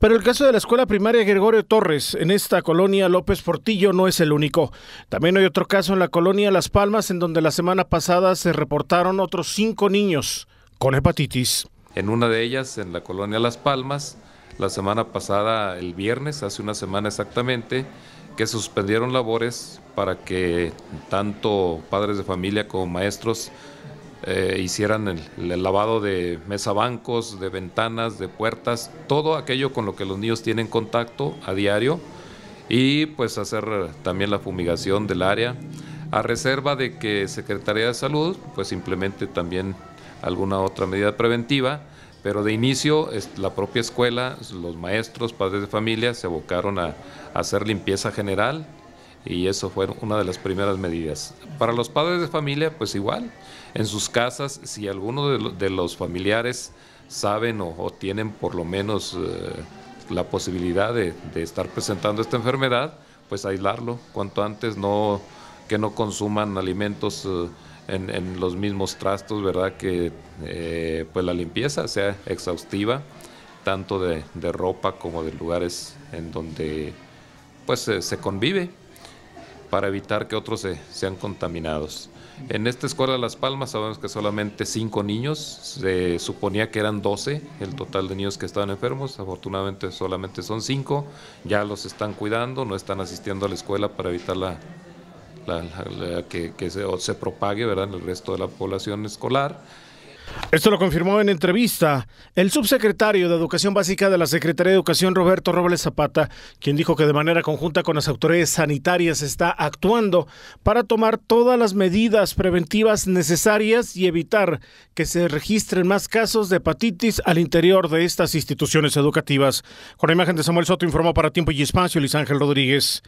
Pero el caso de la escuela primaria Gregorio Torres en esta colonia López Portillo no es el único. También hay otro caso en la colonia Las Palmas en donde la semana pasada se reportaron otros cinco niños con hepatitis. En una de ellas, en la colonia Las Palmas, la semana pasada, el viernes, hace una semana exactamente, que suspendieron labores para que tanto padres de familia como maestros eh, hicieran el, lavado de mesa bancos, de ventanas, de puertas, todo aquello con lo que los niños tienen contacto a diario y pues hacer eh, también la fumigación del área a reserva de que Secretaría de Salud pues simplemente también alguna otra medida preventiva, pero de inicio la propia escuela, los maestros, padres de familia se abocaron a hacer limpieza general, y eso fue una de las primeras medidas. Para los padres de familia, pues igual, en sus casas, si alguno de, los familiares saben o, tienen por lo menos eh, la posibilidad de, estar presentando esta enfermedad, pues aislarlo cuanto antes, no que no consuman alimentos eh, en, los mismos trastos, ¿verdad? Que eh, pues la limpieza sea exhaustiva, tanto de, de, ropa como de lugares en donde pues se convive para evitar que otros sean contaminados. En esta escuela de Las Palmas sabemos que solamente cinco niños, se suponía que eran 12 el total de niños que estaban enfermos, afortunadamente solamente son cinco, ya los están cuidando, no están asistiendo a la escuela para evitar que, se, propague ¿verdad? en el resto de la población escolar esto lo confirmó en entrevista el subsecretario de Educación Básica de la Secretaría de Educación, Roberto Robles Zapata, quien dijo que de manera conjunta con las autoridades sanitarias está actuando para tomar todas las medidas preventivas necesarias y evitar que se registren más casos de hepatitis al interior de estas instituciones educativas. Con la imagen de Samuel Soto informó para Tiempo y Espacio Luis Ángel Rodríguez.